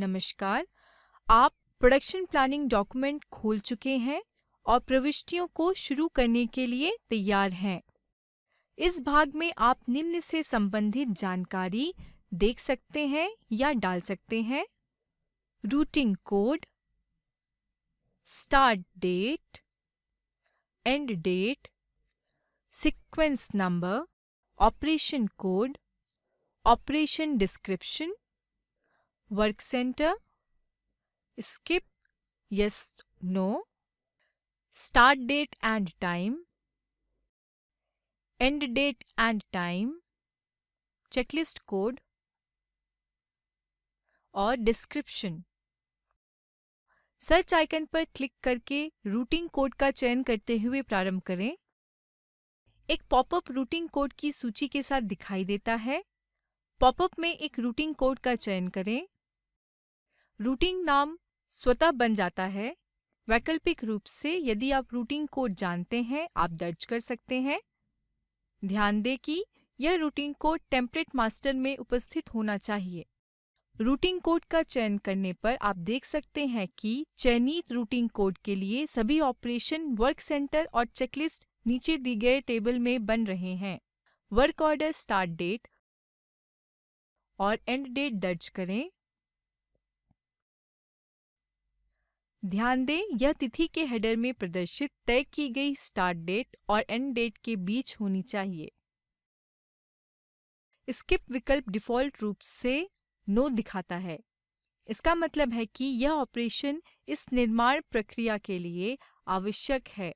नमस्कार आप production planning document खोल चुके हैं और प्रविष्टियों को शुरू करने के लिए तैयार हैं इस भाग में आप निम्न से संबंधित जानकारी देख सकते हैं या डाल सकते हैं routing code start date end date sequence number operation code operation description work center, skip, yes, no, start date and time, end date and time, checklist code, और डिस्क्रिप्शन सर्च आइकन पर क्लिक करके routing code का चयन करते हुए प्रारंभ करें एक पॉपअप रूटिंग कोड की सूची के साथ दिखाई देता है पॉपअप में एक रूटिंग कोड का चयन करें रूटिंग नाम स्वतः बन जाता है वैकल्पिक रूप से यदि आप रूटिंग कोड जानते हैं आप दर्ज कर सकते हैं ध्यान दें कि यह रूटिंग कोड टेम्पलेट मास्टर में उपस्थित होना चाहिए रूटिंग कोड का चयन करने पर आप देख सकते हैं कि चयनित रूटिंग कोड के लिए सभी ऑपरेशन वर्क सेंटर और चेकलिस्ट नीचे दी गए टेबल में बन रहे हैं वर्क ऑर्डर स्टार्ट डेट और एंड डेट दर्ज करें ध्यान दें यह तिथि के हेडर में प्रदर्शित तय की गई स्टार्ट डेट और एंड डेट के बीच होनी चाहिए स्किप विकल्प डिफ़ॉल्ट रूप से नो दिखाता है इसका मतलब है कि यह ऑपरेशन इस निर्माण प्रक्रिया के लिए आवश्यक है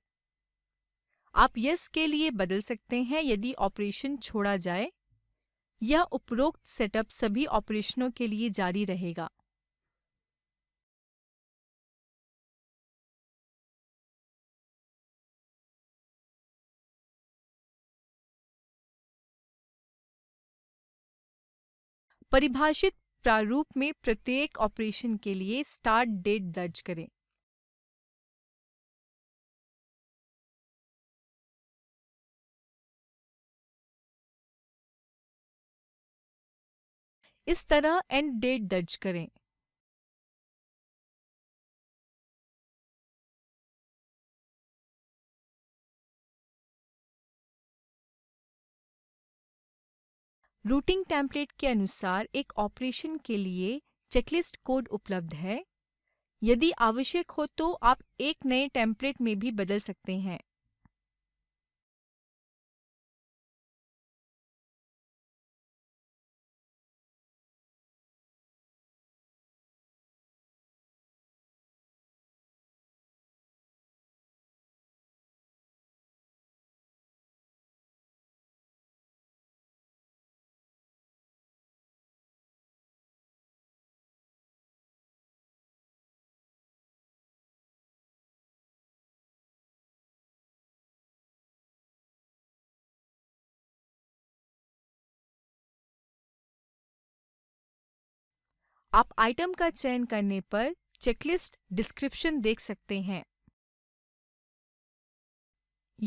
आप यस के लिए बदल सकते हैं यदि ऑपरेशन छोड़ा जाए यह उपरोक्त सेटअप सभी ऑपरेशनों के लिए जारी रहेगा परिभाषित प्रारूप में प्रत्येक ऑपरेशन के लिए स्टार्ट डेट दर्ज करें इस तरह एंड डेट दर्ज करें रूटिंग टेम्पलेट के अनुसार एक ऑपरेशन के लिए चेकलिस्ट कोड उपलब्ध है यदि आवश्यक हो तो आप एक नए टेम्पलेट में भी बदल सकते हैं आप आइटम का चयन करने पर चेकलिस्ट डिस्क्रिप्शन देख सकते हैं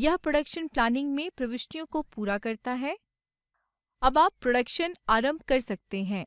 यह प्रोडक्शन प्लानिंग में प्रविष्टियों को पूरा करता है अब आप प्रोडक्शन आरंभ कर सकते हैं